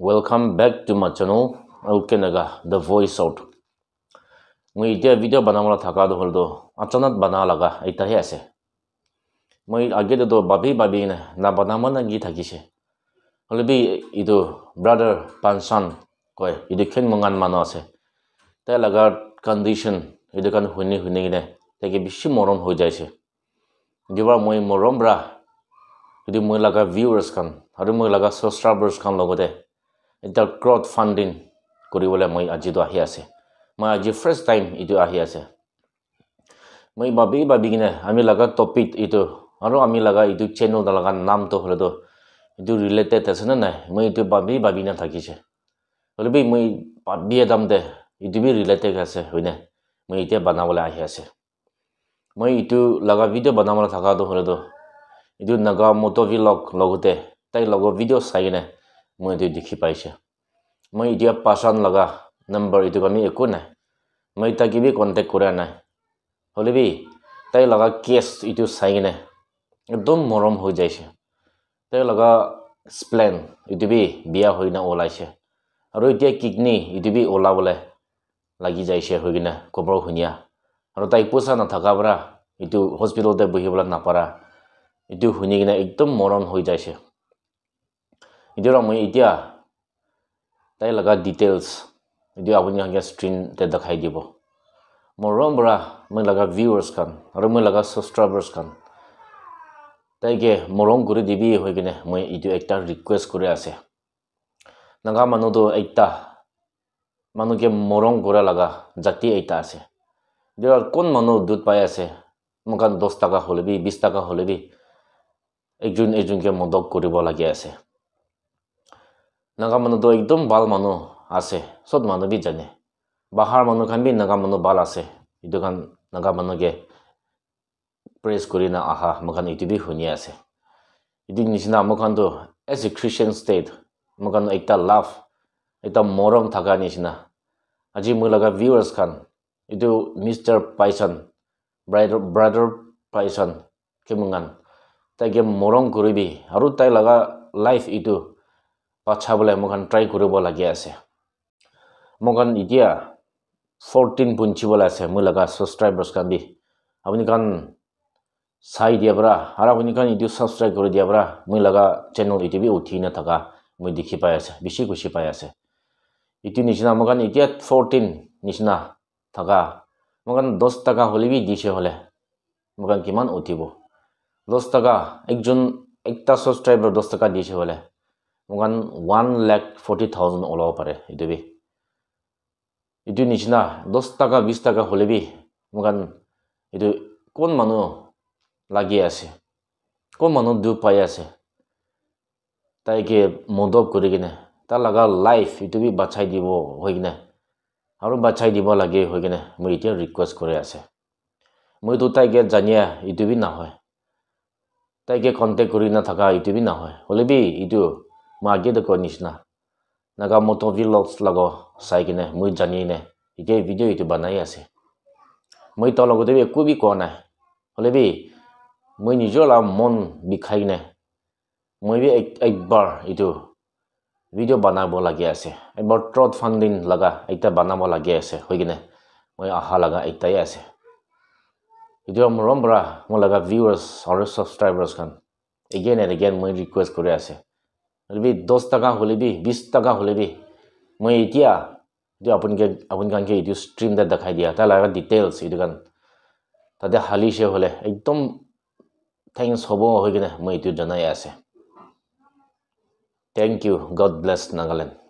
Welcome back to my channel. Okay, naga the voice out. Mui dia video banamula thaka do holdo. Achanat banalaga ita hi ase. Mui age do babi babi na na banaman na gita kise. Holbi ito brother pansan koy ito ken mangan mano ase. Ta laga condition ito kan huni huni gine. Ta ki bishi moron ho jaise. Diba mui moron bra. Ito mui laga viewers kan. Haru mui laga subscribers kan logo de. এটা ক্ৰথ funding কৰিবলৈ মই আজিতো আহি আছে মই আজি first time এইটো আহি আছে মই ভাবি ভাবি কিনে আমি লগা টপিক এইটো আৰু আমি লগা এইটো চেনেল লগা নামটো হ'লেতো এইটো ৰিলেটেড আছেনে নাই মই এইটো ভাবি ভাবি নে থাকিছে হ'লে বি মই ভাবিয়ে দাম দে এইটো বি ৰিলেটেড আছে হয়নে মই এতিয়া বনাবলৈ আহি আছে মই এইটো লগা ভিডিঅ' বনাবলৈ থকাটো হ'লেতো এইটো নগা মটভি লগ লগতে তাইৰ লগৰ ভিডিঅ' চাই কিনে মই এইটো দেখি পাইছোঁ মই এতিয়া পাচন লগা নম্বৰ এইটো আমি একো নাই মই তাক কিবি কণ্টেক্ট কৰা নাই হ'লেবি তাই লগা কেছ এইটো চাই কিনে একদম মৰম হৈ যাইছে তাই লগা স্প্লেন এইটো বি বিয়া হৈ কিনে ওলাইছে আৰু এতিয়া কিডনি এইটো বি ওলাবলৈ লাগি যাইছে হৈ কিনে খবৰ শুনিয়া আৰু তাই পইচা নাথাকা পৰা এইটো হস্পিটেলতে বহিবলৈ নাপাৰা এইটো শুনি কিনে একদম মৰম হৈ যাইছে এতিয়া মই এতিয়া তাই লগা ডিটেইলছ এতিয়া আপুনি সংখ্যা স্ক্ৰীণতে দেখাই দিব মোৰ ৰম পৰা মই লগা ভিউৰ্ছ খান আৰু মই লগা ছাবছ খান তাইকে মৰম কৰি দিবি হৈ কিনে মই এইটো এটা ৰিকুৱেষ্ট কৰি আছে নাগা মানুহটো এটা মানুহকে মৰম কৰা লগা জাতি এটা আছে এতিয়া কোন মানুহ দুধ পাই আছে মোক দহ টকা হ'লেবি বিছ টকা হ'লেবি এজন এজনকে মদক কৰিব লাগি আছে নাগা মানুহ তো একদম ভাল মানুহ আছে চব মানুহ বি জানে বাহাৰ মানুহ খান বি নাগা মানুহ ভাল আছে এইটো কাৰণ নাগা মানুহকে প্ৰেছ কৰি না আহা মোখান এইটো বি শুনি আছে এইটো নিচিনা মোখানটো এজ এ খ্ৰীষ্টিয়ান ষ্টেট মোখান এটা লাভ এটা মৰম থকা নিচিনা আজি মোৰ লগা ভিউৱাৰ্ছ খান এইটো মিষ্টাৰ পাইচন ব্ৰাইডৰ ব্ৰাদাৰ পাইচন কেমান তাইকে মৰম কৰিবি আৰু তাই লগা লাইফ এইটো পাচ্ছা বোলে মোক ট্ৰাই কৰিব লাগে আছে মোক এতিয়া ফ'ৰটিন পুঞ্চিবলৈ আছে মোৰ লগা ছাবছক্ৰাইবাৰ্ছ কান্দি আপুনি কাৰণ চাই দিয়া পৰা আৰু আপুনি কাৰণ ইটো ছাবস্ক্ৰাইব কৰি দিয়া পৰা মই লগা চেনেল ইটো উঠি নথকা মই দেখি পাই আছে বেছি গুচি পাই আছে ইটো নিচিনা মোক এতিয়া ফ'ৰটিন নিচিনা থকা মোক দহ টকা হ'লে বি দিছে হ'লে মোক কিমান উঠিব দহ টকা একজন একটা ছাবস্ক্ৰাইবাৰ দহ টকা দিছে হ'লে মোকান ওৱান লেখ ফৰ্টি থাউজেণ্ড ওলাব পাৰে এইটো বি এইটো নিচিনা দহ টকা বিছ টকা হ'লে বি মোকান এইটো কোন মানুহ লাগি আছে কোন মানুহ দুখ পাই আছে তাইকে মদব কৰি কিনে তাৰ লগা লাইফ এইটো বি বাচাই দিব হৈ কিনে আৰু বাচাই দিব লাগে হৈ কিনে মই এতিয়া ৰিকুৱেষ্ট কৰি আছে মইতো তাইকে জানিয়া এইটো বি নহয় তাইকে কণ্টেক্ট কৰি নাথাকা এইটো বি নহয় হ'লে বি এইটো মাগে দেখো নিচিনা নাগা মটো ভিলগ লগো চাই কিনে মই জানি নে এতিয়া ভিডিঅ' এইটো বনাই আছে মই তাৰ লগতে একো বি কোৱা নাই হ'লে বি মই নিজৰ লাভ মন বিষাই কিনে মই বি একবাৰ এইটো ভিডিঅ' বনাব লাগে আছে একবাৰ ট্ৰট ফাণ্ডিং লগা এতিয়া বনাব লাগে আছে হৈ কিনে মই অহা লগা এতিয়াই আছে এতিয়া মৰম পৰা মোৰ লগা ভিউৱাৰ্ছ আৰু ছাবস্ক্ৰাইবাৰ্ছখন এগেইন এণ্ড এগেইন মই ৰিকুৱেষ্ট কৰি আছে ওলাবি দহ টকা হ'লেবি বিছ টকা হ'লেবি মই এতিয়া এইটো আপোনালোকে আপোনালোকে এইটো ষ্ট্ৰীম এটা দেখাই দিয়া তাৰ লগত ডিটেইলছ এইটো কাৰণ তাতে হালিছে হ'লে একদম থেংকছ হ'ব হৈ কিনে মই এইটো জনাই আছে thank you God bless Nagaland